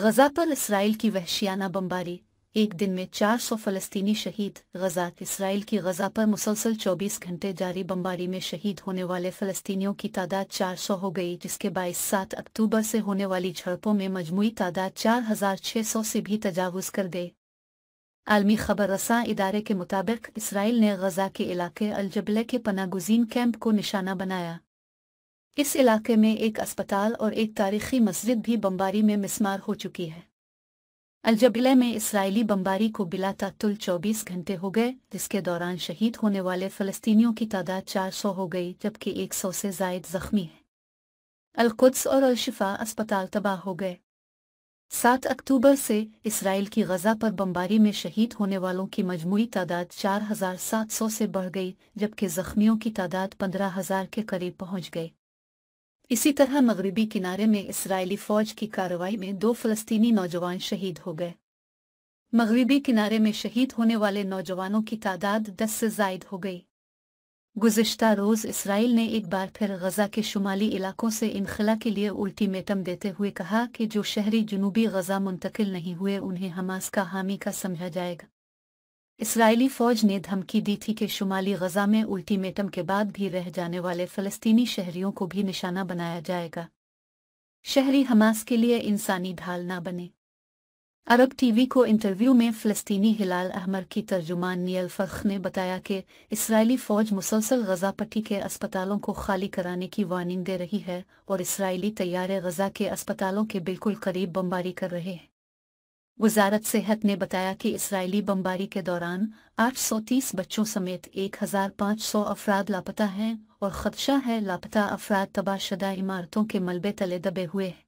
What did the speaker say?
गजा पर इसराइल की वहशियाना बमबारी एक दिन में 400 फलस्तीनी शहीद गजा इसराइल की गजा पर मुसलसल 24 घंटे जारी बमबारी में शहीद होने वाले फलस्तीनियों की तादाद 400 हो गई जिसके बाईस सात अक्टूबर से होने वाली झड़पों में मजमू तादाद 4,600 से भी तजावज़ कर गए आलमी खबर रसा इदारे के मुताबिक इसराइल ने गजा के इलाके अलजबले के पनागुजीन कैंप को निशाना बनाया इस इलाके में एक अस्पताल और एक तारीखी मस्जिद भी बमबारी में मिसमार हो चुकी है अलजबिला में इसराइली बमबारी को बिला तातुल 24 घंटे हो गए जिसके दौरान शहीद होने वाले फलस्तियों की तादाद 400 हो गई जबकि 100 से जायद जख्मी है अलकुद्स और अलशिफा अस्पताल तबाह हो गए सात अक्टूबर से इसराइल की गजा पर बमबारी में शहीद होने वालों की मजमू तादाद चार हजार सात सौ से बढ़ गई जबकि जख्मियों की तादाद पंद्रह हजार के करीब पहुंच गई इसी तरह मगरबी किनारे में इसराइली फौज की कार्रवाई में दो फलस्तीनी नौजवान शहीद हो गए मगरबी किनारे में शहीद होने वाले नौजवानों की तादाद दस से जायद हो गई गुजशत रोज़ इसराइल ने एक बार फिर गजा के शुमाली इलाकों से इनखला के लिए उल्टीमेटम देते हुए कहा कि जो शहरी जनूबी गजा मुंतकिल नहीं हुए उन्हें हमास का हामी का समझा जाएगा इसराइली फौज ने धमकी दी थी कि शुमाली गजा में उल्टीमेटम के बाद भी रह जाने वाले फलस्तीनी शहरियों को भी निशाना बनाया जाएगा शहरी हमास के लिए इंसानी ढाल ना बने अरब टीवी को इंटरव्यू में फलस्तीनी हिलाल अहमर की तर्जुमान नियल फख ने बताया कि इसराइली फौज मुसलसल गजा पट्टी के अस्पतालों को खाली कराने की वार्निंग दे रही है और इसराइली तैयारे गजा के अस्पतालों के बिल्कुल करीब बमबारी कर रहे हैं वजारत सेहत ने बताया कि इसराइली बमबारी के दौरान 830 बच्चों समेत 1,500 अफराद लापता हैं और खदशा है लापता अफराद तबाहशुदा इमारतों के मलबे तले दबे हुए हैं